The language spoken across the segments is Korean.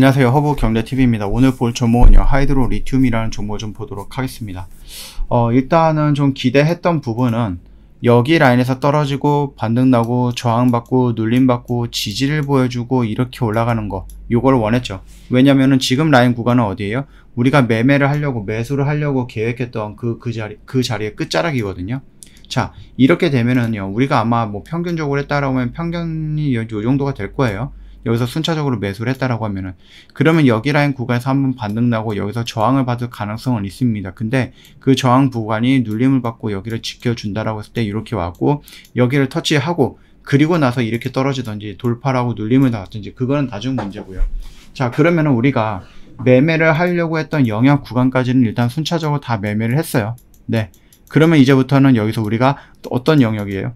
안녕하세요. 허브 경제TV입니다. 오늘 볼 종목은요. 하이드로 리튬이라는 종목을 좀 보도록 하겠습니다. 어, 일단은 좀 기대했던 부분은 여기 라인에서 떨어지고 반등나고 저항받고 눌림받고 지지를 보여주고 이렇게 올라가는 거이걸 원했죠 왜냐면은 지금 라인 구간은 어디예요 우리가 매매를 하려고 매수를 하려고 계획했던 그, 그 자리, 그 자리의 끝자락이거든요 자 이렇게 되면은요 우리가 아마 뭐 평균적으로 따라오면 평균이 요 정도가 될 거예요 여기서 순차적으로 매수를 했다라고 하면은 그러면 여기 라인 구간에서 한번 반등나고 여기서 저항을 받을 가능성은 있습니다. 근데 그 저항 구간이 눌림을 받고 여기를 지켜준다라고 했을 때 이렇게 왔고 여기를 터치하고 그리고 나서 이렇게 떨어지든지 돌파라고 눌림을 나왔든지 그거는 나중 문제고요. 자 그러면은 우리가 매매를 하려고 했던 영역 구간까지는 일단 순차적으로 다 매매를 했어요. 네. 그러면 이제부터는 여기서 우리가 어떤 영역이에요?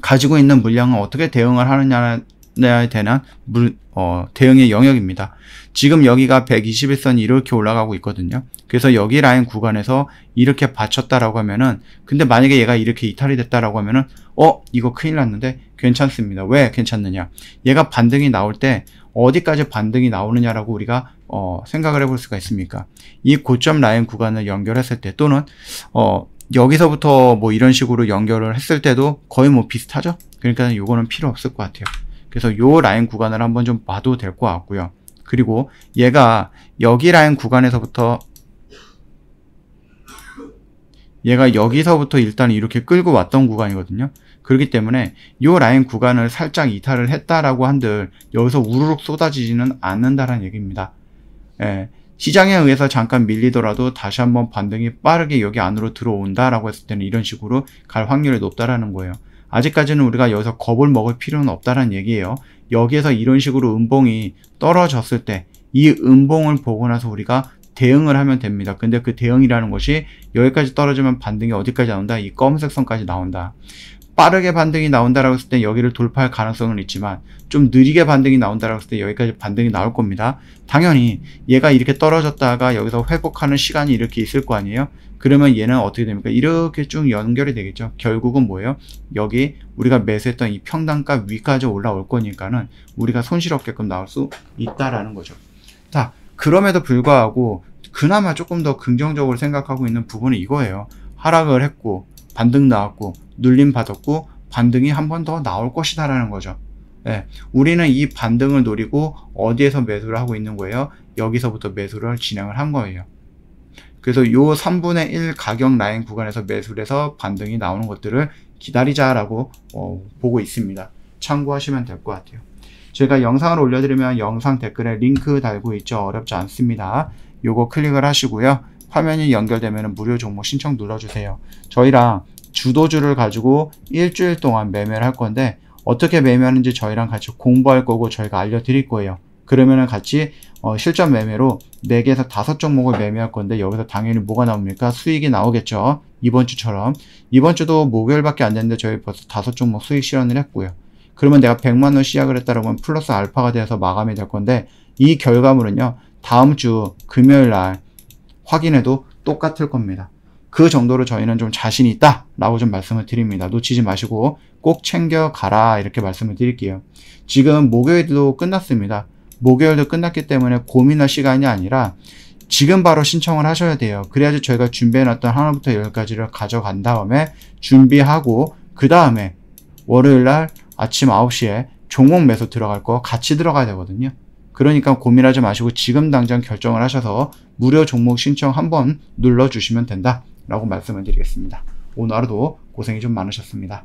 가지고 있는 물량은 어떻게 대응을 하느냐는 내야 네, 되는 물, 어, 대응의 영역입니다. 지금 여기가 121선이 렇게 올라가고 있거든요. 그래서 여기 라인 구간에서 이렇게 받쳤다라고 하면은 근데 만약에 얘가 이렇게 이탈이 됐다라고 하면은 어 이거 큰일 났는데 괜찮습니다. 왜 괜찮느냐? 얘가 반등이 나올 때 어디까지 반등이 나오느냐라고 우리가 어, 생각을 해볼 수가 있습니까? 이 고점 라인 구간을 연결했을 때 또는 어, 여기서부터 뭐 이런 식으로 연결을 했을 때도 거의 뭐 비슷하죠? 그러니까 요거는 필요 없을 것 같아요. 그래서 요 라인 구간을 한번 좀 봐도 될 것 같고요. 그리고 얘가 여기 라인 구간에서부터 얘가 여기서부터 일단 이렇게 끌고 왔던 구간이거든요. 그렇기 때문에 요 라인 구간을 살짝 이탈을 했다라고 한들 여기서 우르륵 쏟아지지는 않는다라는 얘기입니다. 예, 시장에 의해서 잠깐 밀리더라도 다시 한번 반등이 빠르게 여기 안으로 들어온다라고 했을 때는 이런 식으로 갈 확률이 높다라는 거예요. 아직까지는 우리가 여기서 겁을 먹을 필요는 없다는 얘기예요. 여기에서 이런 식으로 음봉이 떨어졌을 때 이 음봉을 보고 나서 우리가 대응을 하면 됩니다. 근데 그 대응이라는 것이 여기까지 떨어지면 반등이 어디까지 나온다? 이 검은색 선까지 나온다. 빠르게 반등이 나온다라고 했을 때 여기를 돌파할 가능성은 있지만 좀 느리게 반등이 나온다라고 했을 때 여기까지 반등이 나올 겁니다. 당연히 얘가 이렇게 떨어졌다가 여기서 회복하는 시간이 이렇게 있을 거 아니에요? 그러면 얘는 어떻게 됩니까? 이렇게 쭉 연결이 되겠죠. 결국은 뭐예요? 여기 우리가 매수했던 이 평단가 위까지 올라올 거니까는 우리가 손실 없게끔 나올 수 있다라는 거죠. 자, 그럼에도 불구하고 그나마 조금 더 긍정적으로 생각하고 있는 부분은 이거예요. 하락을 했고 반등 나왔고 눌림 받았고 반등이 한 번 더 나올 것이다라는 거죠. 예, 우리는 이 반등을 노리고 어디에서 매수를 하고 있는 거예요? 여기서부터 매수를 진행을 한 거예요. 그래서 요 3분의 1 가격 라인 구간에서 매수를 해서 반등이 나오는 것들을 기다리자라고 어, 보고 있습니다. 참고하시면 될 것 같아요. 제가 영상을 올려드리면 영상 댓글에 링크 달고 있죠. 어렵지 않습니다. 요거 클릭을 하시고요. 화면이 연결되면 무료 종목 신청 눌러주세요. 저희랑 주도주를 가지고 일주일 동안 매매를 할 건데 어떻게 매매하는지 저희랑 같이 공부할 거고 저희가 알려드릴 거예요. 그러면은 같이 어, 실전 매매로 4개에서 5종목을 매매할 건데 여기서 당연히 뭐가 나옵니까? 수익이 나오겠죠. 이번 주처럼. 이번 주도 목요일밖에 안 됐는데 저희 벌써 5종목 수익 실현을 했고요. 그러면 내가 100만원 시작을 했다라면 플러스 알파가 돼서 마감이 될 건데 이 결과물은요. 다음 주 금요일 날 확인해도 똑같을 겁니다. 그 정도로 저희는 좀 자신 있다 라고 좀 말씀을 드립니다. 놓치지 마시고 꼭 챙겨가라 이렇게 말씀을 드릴게요. 지금 목요일도 끝났습니다. 목요일도 끝났기 때문에 고민할 시간이 아니라 지금 바로 신청을 하셔야 돼요. 그래야지 저희가 준비해놨던 하나부터 열까지를 가져간 다음에 준비하고 그 다음에 월요일 날 아침 9시에 종목 매수 들어갈 거 같이 들어가야 되거든요. 그러니까 고민하지 마시고 지금 당장 결정을 하셔서 무료 종목 신청 한번 눌러주시면 된다라고 말씀을 드리겠습니다. 오늘 하루도 고생이 좀 많으셨습니다.